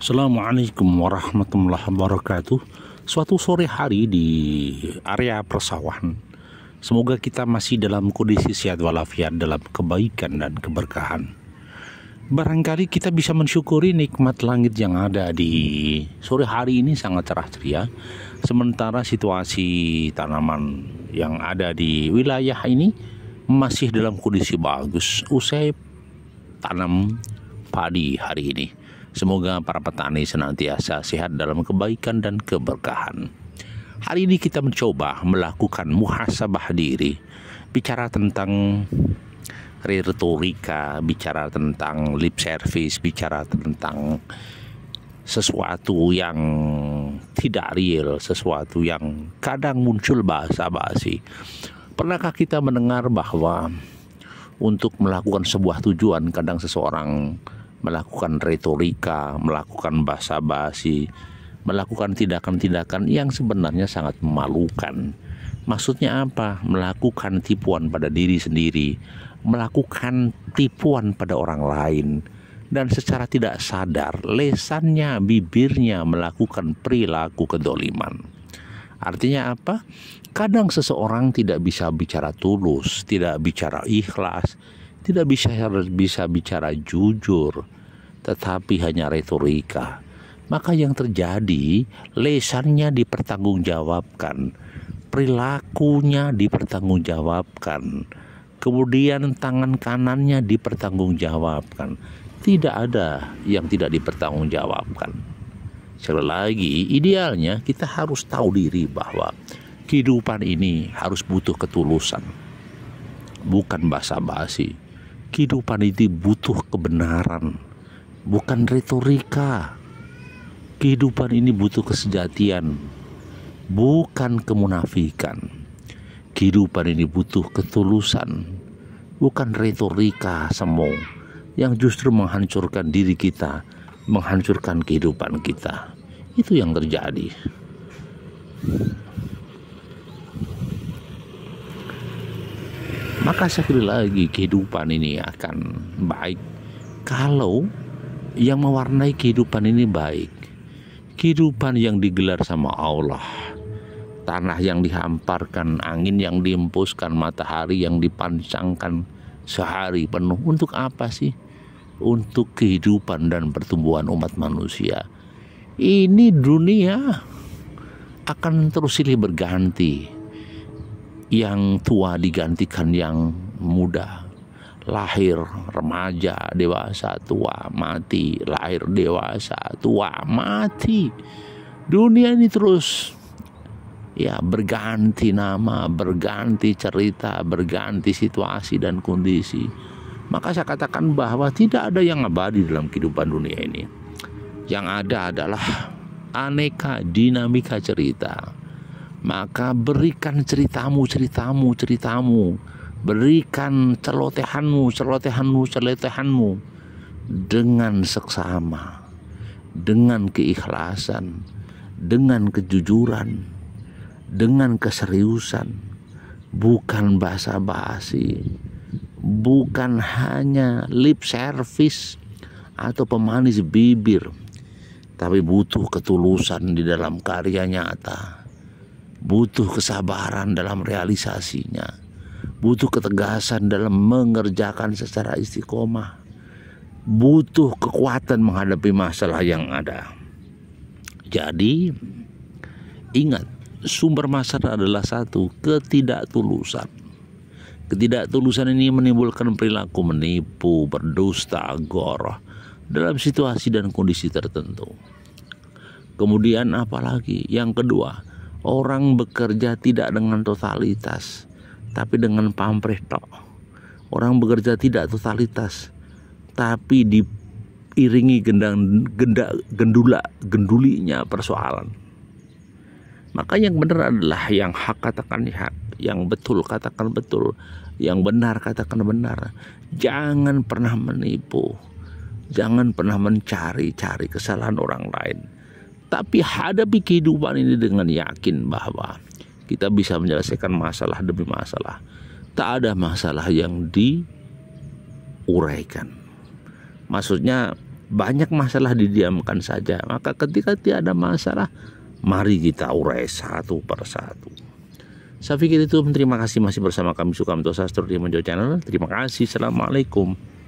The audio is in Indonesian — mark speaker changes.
Speaker 1: Assalamualaikum warahmatullahi wabarakatuh. Suatu sore hari di area persawahan. Semoga kita masih dalam kondisi sehat walafiat dalam kebaikan dan keberkahan. Barangkali kita bisa mensyukuri nikmat langit yang ada di sore hari ini sangat cerah ceria. Ya. Sementara situasi tanaman yang ada di wilayah ini masih dalam kondisi bagus. Usai tanam padi hari ini. Semoga para petani senantiasa sehat dalam kebaikan dan keberkahan. Hari ini kita mencoba melakukan muhasabah diri, bicara tentang retorika, bicara tentang lip service, bicara tentang sesuatu yang tidak real, sesuatu yang kadang muncul bahasa-basi. Pernahkah kita mendengar bahwa untuk melakukan sebuah tujuan kadang seseorang melakukan retorika, melakukan basa-basi, melakukan tindakan-tindakan yang sebenarnya sangat memalukan. Maksudnya apa? Melakukan tipuan pada diri sendiri, melakukan tipuan pada orang lain, dan secara tidak sadar lesannya, bibirnya melakukan perilaku kedoliman. Artinya apa? Kadang seseorang tidak bisa bicara tulus, tidak bicara ikhlas, tidak bisa bisa bicara jujur, tetapi hanya retorika. Maka yang terjadi, lesannya dipertanggungjawabkan, perilakunya dipertanggungjawabkan, kemudian tangan kanannya dipertanggungjawabkan. Tidak ada yang tidak dipertanggungjawabkan. Sekali lagi, idealnya kita harus tahu diri bahwa kehidupan ini harus butuh ketulusan, bukan basa-basi Kehidupan ini butuh kebenaran, bukan retorika. Kehidupan ini butuh kesejatian, bukan kemunafikan. Kehidupan ini butuh ketulusan, bukan retorika semua yang justru menghancurkan diri kita, menghancurkan kehidupan kita. Itu yang terjadi. maka sekali lagi kehidupan ini akan baik kalau yang mewarnai kehidupan ini baik. Kehidupan yang digelar sama Allah. Tanah yang dihamparkan, angin yang dihempuskan, matahari yang dipancangkan sehari penuh. Untuk apa sih? Untuk kehidupan dan pertumbuhan umat manusia. Ini dunia akan terus silih berganti yang tua digantikan yang muda lahir remaja dewasa tua mati lahir dewasa tua mati dunia ini terus ya berganti nama berganti cerita berganti situasi dan kondisi maka saya katakan bahwa tidak ada yang abadi dalam kehidupan dunia ini yang ada adalah aneka dinamika cerita maka berikan ceritamu, ceritamu, ceritamu. Berikan celotehanmu, celotehanmu, celotehanmu dengan seksama, dengan keikhlasan, dengan kejujuran, dengan keseriusan, bukan basa-basi, bukan hanya lip service atau pemanis bibir, tapi butuh ketulusan di dalam karya nyata butuh kesabaran dalam realisasinya, butuh ketegasan dalam mengerjakan secara istiqomah, butuh kekuatan menghadapi masalah yang ada. Jadi, ingat, sumber masalah adalah satu ketidaktulusan. Ketidaktulusan ini menimbulkan perilaku menipu, berdusta, goroh dalam situasi dan kondisi tertentu. Kemudian apalagi yang kedua, Orang bekerja tidak dengan totalitas, tapi dengan pamrih tok. Orang bekerja tidak totalitas, tapi diiringi gendang genda gendula gendulinya persoalan. Maka yang benar adalah yang hak katakan hak, yang betul katakan betul, yang benar katakan benar. Jangan pernah menipu. Jangan pernah mencari-cari kesalahan orang lain tapi hadapi kehidupan ini dengan yakin bahwa kita bisa menyelesaikan masalah demi masalah. Tak ada masalah yang diuraikan. Maksudnya banyak masalah didiamkan saja. Maka ketika ada masalah, mari kita urai satu per satu. Saya pikir itu. Terima kasih masih bersama kami suka Sastro di menjo Channel. Terima kasih. Assalamualaikum.